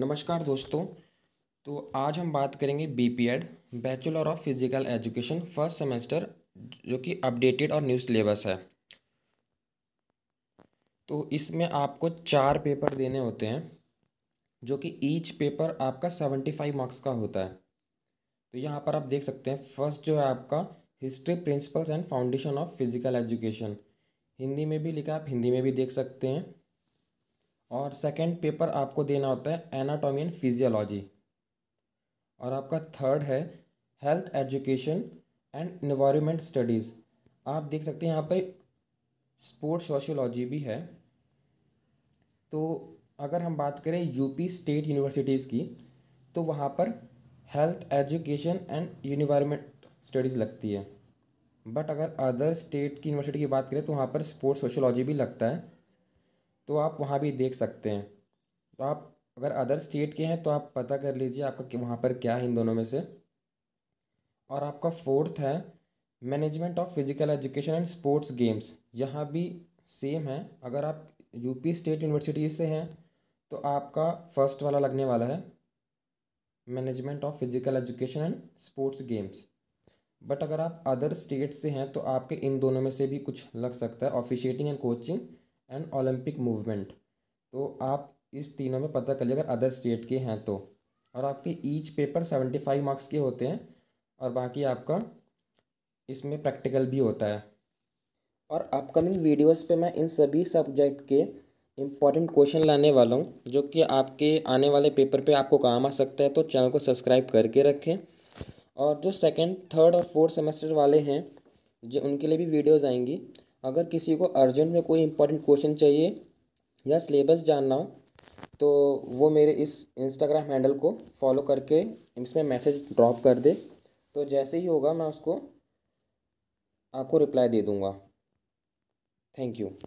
नमस्कार दोस्तों तो आज हम बात करेंगे B P Ed bachelor of physical education first semester जो कि अपडेटेड और न्यू सिलेबस है तो इसमें आपको चार पेपर देने होते हैं जो कि ईच पेपर आपका सेवेंटी फाइव मार्क्स का होता है तो यहाँ पर आप देख सकते हैं फर्स्ट जो है आपका history principles and foundation of physical education Hindi में भी लिखा आप हिंदी में भी देख सकते हैं और सेकंड पेपर आपको देना होता है एनाटॉमी एंड फिजियोलॉजी और आपका थर्ड है health education and environment studies आप देख सकते हैं यहाँ पर स्पोर्ट्स सोशियोलॉजी भी है तो अगर हम बात करें यूपी स्टेट यूनिवर्सिटीज़ की तो वहाँ पर health education and environment studies लगती है बट अगर अदर स्टेट की यूनिवर्सिटी की बात करें तो वहाँ पर स्पोर्ट्स सोशोलॉजी भी लगता है तो आप वहाँ भी देख सकते हैं तो आप अगर अदर स्टेट के हैं तो आप पता कर लीजिए आपका वहाँ पर क्या है इन दोनों में से और आपका फोर्थ है management of physical education and sports games यहाँ भी सेम है अगर आप यूपी स्टेट यूनिवर्सिटी से हैं तो आपका फर्स्ट वाला लगने वाला है management of physical education and sports games but अगर आप अदर स्टेट से हैं तो आपके इन दोनों में से भी कुछ लग सकता है officiating and coaching and Olympic movement तो आप इस तीनों में पता कर लिए अगर अदर स्टेट के हैं तो और आपके each paper seventy five marks के होते हैं और बाकी आपका इसमें प्रैक्टिकल भी होता है और अपकमिंग वीडियोस पे मैं इन सभी सब्जेक्ट के इम्पॉर्टेंट क्वेश्चन लाने वाला हूँ जो कि आपके आने वाले पेपर पे आपको काम आ सकता है तो चैनल को सब्सक्राइब करके रखें और जो सेकंड थर्ड और फोर्थ सेमेस्टर वाले हैं जो उनके लिए भी वीडियोस आएंगी अगर किसी को अर्जेंट में कोई इंपॉर्टेंट क्वेश्चन चाहिए या सिलेबस जानना हो तो वो मेरे इस इंस्टाग्राम हैंडल को फॉलो करके इसमें मैसेज ड्रॉप कर दे तो जैसे ही होगा मैं उसको आपको रिप्लाई दे दूँगा थैंक यू